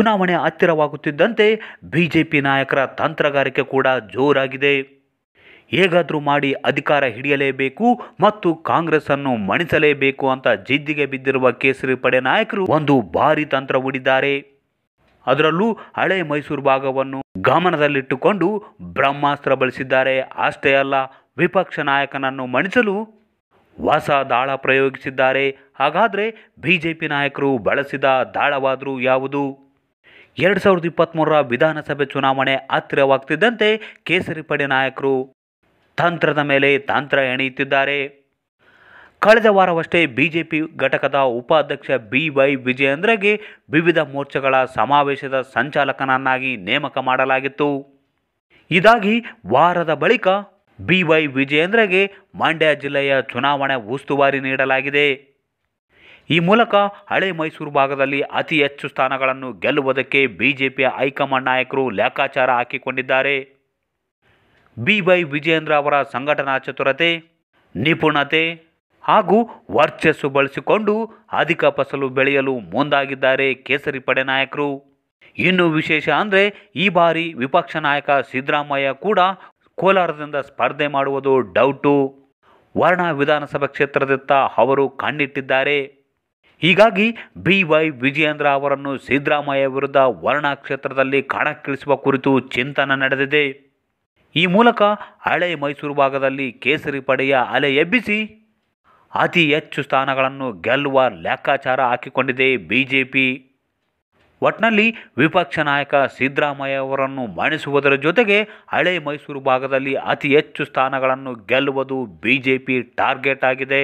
ಚುನಾವಣೆ ಹತ್ತಿರವಾಗುತ್ತಿದ್ದಂತೆ ಬಿಜೆಪಿ ನಾಯಕರ ತಂತ್ರಗಾರಿಕೆ ಕೂಡ ಜೋರಾಗಿದೆ ಹೇಗಾದರೂ ಮಾಡಿ ಅಧಿಕಾರ ಹಿಡಿಯಲೇಬೇಕು ಮತ್ತು ಕಾಂಗ್ರೆಸ್ ಅನ್ನು ಮಣಿಸಲೇಬೇಕು ಅಂತ ಜಿದ್ದಿಗೆ ಬಿದ್ದಿರುವ ಕೇಸರಿ ಪಡೆ ನಾಯಕರು ಒಂದು ಭಾರಿ ತಂತ್ರ ಹೂಡಿದ್ದಾರೆ ಅದರಲ್ಲೂ ಹಳೆ ಮೈಸೂರು ಭಾಗವನ್ನು ಗಮನದಲ್ಲಿಟ್ಟುಕೊಂಡು ಬ್ರಹ್ಮಾಸ್ತ್ರ ಬಳಸಿದ್ದಾರೆ ಅಷ್ಟೇ ಅಲ್ಲ ವಿಪಕ್ಷ ನಾಯಕನನ್ನು ಮಣಿಸಲು ಹೊಸ ದಾಳ ಪ್ರಯೋಗಿಸಿದ್ದಾರೆ ಹಾಗಾದರೆ ಬಿ ಜೆ ಪಿ ನಾಯಕರು ಬಳಸಿದ ದಾಳವಾದರೂ ಯಾವುದು ಎರಡು ಸಾವಿರದ ಇಪ್ಪತ್ತ್ಮೂರರ ವಿಧಾನಸಭೆ ಚುನಾವಣೆ ಹತ್ತಿರವಾಗ್ತಿದ್ದಂತೆ ಕೇಸರಿ ಪಡೆ ನಾಯಕರು ತಂತ್ರದ ಮೇಲೆ ತಂತ್ರ ಎಣೆಯುತ್ತಿದ್ದಾರೆ ಕಳೆದ ವಾರವಷ್ಟೇ ಬಿಜೆಪಿ ಘಟಕದ ಉಪಾಧ್ಯಕ್ಷ ಬಿ ವೈ ವಿಜಯೇಂದ್ರಗೆ ವಿವಿಧ ಮೋರ್ಚಾಗಳ ಸಮಾವೇಶದ ಸಂಚಾಲಕನನ್ನಾಗಿ ನೇಮಕ ಮಾಡಲಾಗಿತ್ತು ಇದಾಗಿ ವಾರದ ಬಳಿಕ ಬಿ ವೈ ವಿಜಯೇಂದ್ರಗೆ ಮಂಡ್ಯ ಜಿಲ್ಲೆಯ ಚುನಾವಣೆ ಉಸ್ತುವಾರಿ ನೀಡಲಾಗಿದೆ ಈ ಮೂಲಕ ಹಳೆ ಮೈಸೂರು ಭಾಗದಲ್ಲಿ ಅತಿ ಹೆಚ್ಚು ಸ್ಥಾನಗಳನ್ನು ಗೆಲ್ಲುವುದಕ್ಕೆ ಬಿಜೆಪಿಯ ಹೈಕಮಾಂಡ್ ನಾಯಕರು ಲೆಕ್ಕಾಚಾರ ಹಾಕಿಕೊಂಡಿದ್ದಾರೆ ಬಿ ವೈ ವಿಜೇಂದ್ರ ಅವರ ಸಂಘಟನಾ ಚತುರತೆ ನಿಪುಣತೆ ಹಾಗೂ ವರ್ಚಸ್ಸು ಬಳಸಿಕೊಂಡು ಅಧಿಕ ಫಸಲು ಬೆಳೆಯಲು ಮುಂದಾಗಿದ್ದಾರೆ ಕೇಸರಿ ಪಡೆ ನಾಯಕರು ಇನ್ನು ವಿಶೇಷ ಅಂದರೆ ಈ ಬಾರಿ ವಿಪಕ್ಷ ನಾಯಕ ಸಿದ್ದರಾಮಯ್ಯ ಕೂಡ ಕೋಲಾರದಿಂದ ಸ್ಪರ್ಧೆ ಮಾಡುವುದು ಡೌಟು ವರ್ಣ ವಿಧಾನಸಭಾ ಕ್ಷೇತ್ರದತ್ತ ಅವರು ಕಣ್ಣಿಟ್ಟಿದ್ದಾರೆ ಹೀಗಾಗಿ ಬಿ ವೈ ವಿಜಯೇಂದ್ರ ಅವರನ್ನು ಸಿದ್ದರಾಮಯ್ಯ ವಿರುದ್ಧ ವರ್ಣ ಕ್ಷೇತ್ರದಲ್ಲಿ ಕಣಕ್ಕಿಳಿಸುವ ಕುರಿತು ಚಿಂತನೆ ನಡೆದಿದೆ ಈ ಮೂಲಕ ಹಳೆ ಮೈಸೂರು ಭಾಗದಲ್ಲಿ ಕೇಸರಿ ಪಡೆಯ ಅಲೆ ಎಬ್ಬಿಸಿ ಅತಿ ಹೆಚ್ಚು ಸ್ಥಾನಗಳನ್ನು ಗೆಲ್ಲುವ ಲೆಕ್ಕಾಚಾರ ಹಾಕಿಕೊಂಡಿದೆ ಬಿಜೆಪಿ ಒಟ್ನಲ್ಲಿ ವಿಪಕ್ಷ ನಾಯಕ ಸಿದ್ದರಾಮಯ್ಯ ಅವರನ್ನು ಮಣಿಸುವುದರ ಜೊತೆಗೆ ಹಳೆ ಮೈಸೂರು ಭಾಗದಲ್ಲಿ ಅತಿ ಹೆಚ್ಚು ಸ್ಥಾನಗಳನ್ನು ಗೆಲ್ಲುವುದು ಬಿಜೆಪಿ ಟಾರ್ಗೆಟ್ ಆಗಿದೆ